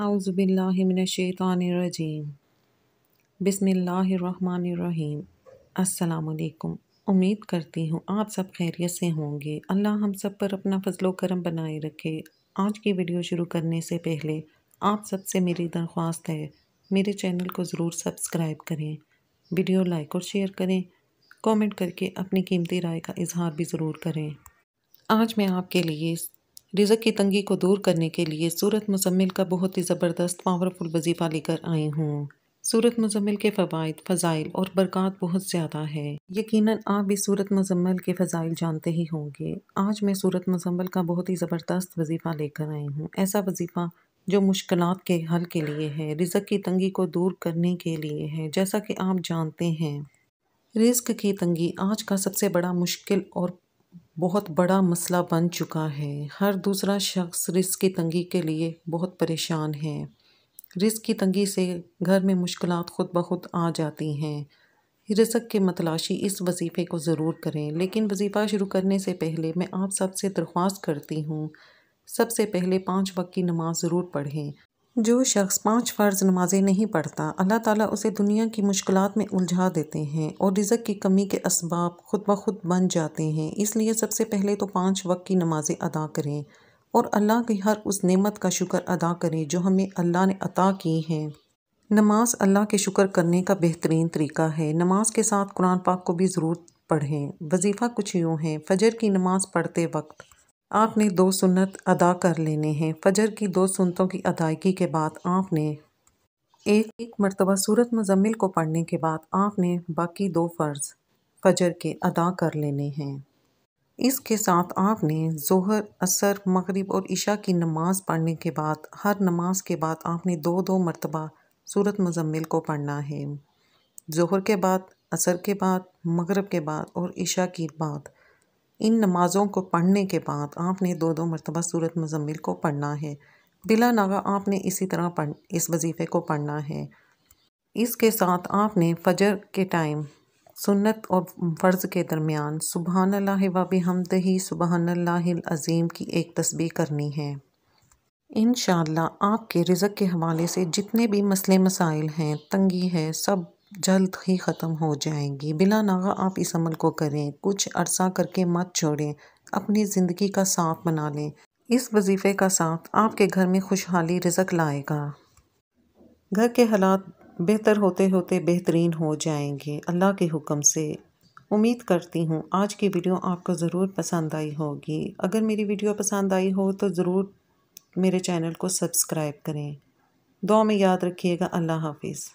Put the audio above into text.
आउज़बिल्लिमिनशैतानरजीम बसमिल्लाम अल्लाम उम्मीद करती हूँ आप सब खैरियत से होंगे अल्लाह हम सब पर अपना फजलो करम बनाए रखे आज की वीडियो शुरू करने से पहले आप सब से मेरी दरख्वास्त है मेरे चैनल को ज़रूर सब्सक्राइब करें वीडियो लाइक और शेयर करें कमेंट करके अपनी कीमती राय का इजहार भी ज़रूर करें आज मैं आपके लिए रिजक की तंगी को दूर करने के लिए सूरत मुजम्मिल का बहुत ही ज़बरदस्त पावरफुल वजीफ़ा लेकर आए हूँ सूरत मुजम्मिल के फ़वाद फ़जाइल और बरक़ात बहुत ज़्यादा है यकीनन आप भी सूरत मुजम्मिल के फ़जाइल जानते ही होंगे आज मैं सूरत मुजम्मिल का बहुत ही ज़बरदस्त वजीफ़ा लेकर आई हूँ ऐसा वजीफ़ा जो मुश्किल के हल के लिए है रिजक की तंगी को दूर करने के लिए है जैसा कि आप जानते हैं रिस्क की तंगी आज का सबसे बड़ा मुश्किल और बहुत बड़ा मसला बन चुका है हर दूसरा शख्स रिस्क की तंगी के लिए बहुत परेशान है रिस्क की तंगी से घर में मुश्किल खुद ब खुद आ जाती हैं रिसक के मतलाशी इस वजीफ़े को ज़रूर करें लेकिन वजीफ़ा शुरू करने से पहले मैं आप सबसे दरख्वास्त करती हूँ सबसे पहले पाँच वक्त की नमाज़ ज़रूर पढ़ें जो शख्स पांच फ़र्ज नमाजें नहीं पढ़ता अल्लाह ताला उसे दुनिया की मुश्किल में उलझा देते हैं और रिज़क की कमी के इसबाब खुद ब खुद बन जाते हैं इसलिए सबसे पहले तो पांच वक्त की नमाज़ें अदा करें और अल्लाह की हर उस नेमत का शुक्र अदा करें जो हमें अल्लाह ने अता की है नमाज अल्लाह के शुक्र करने का बेहतरीन तरीका है नमाज के साथ कुरान पाक को भी ज़रूर पढ़ें वजीफ़ा कुछ यूँ हैं फ़जर की नमाज़ पढ़ते वक्त आपने दो सुन्नत अदा कर लेने हैं फजर की दो सुनतों की अदायगी के बाद आपने एक एक मरतबा सूरत मजम्मिल को पढ़ने के बाद आपने बाकी दो फ़र्ज़ फजर के अदा कर लेने हैं इसके साथ आपने जोहर असर मगरिब और इशा की नमाज पढ़ने के बाद हर नमाज के बाद आपने दो दो मरतबा सूरत मजम्मिल को पढ़ना है जोहर के बाद असर के बाद मगरब के बाद और इशा की बाद इन नमाज़ों को पढ़ने के बाद आपने दो दो मरतबा सूरत मज़म्मिल को पढ़ना है बिला नागा आपने इसी तरह पढ़ इस वजीफ़े को पढ़ना है इसके साथ आपने फजर के टाइम सुन्नत और फ़र्ज़ के दरमियान सुबहान अल्लाह हमदही हमद ही सुबहान अज़ीम की एक तस्बी करनी है इन आपके रिज़क के हवाले से जितने भी मसले मसाइल हैं तंगी है सब जल्द ही ख़त्म हो जाएंगी बिला नागा आप इस अमल को करें कुछ अरसा करके मत छोड़ें अपनी ज़िंदगी का साथ बना लें इस वजीफ़े का साथ आपके घर में खुशहाली रिजक लाएगा घर के हालात बेहतर होते होते बेहतरीन हो जाएंगे अल्लाह के हुक्म से उम्मीद करती हूँ आज की वीडियो आपको ज़रूर पसंद आई होगी अगर मेरी वीडियो पसंद आई हो तो ज़रूर मेरे चैनल को सब्सक्राइब करें दो में याद रखिएगा अल्लाह हाफिज़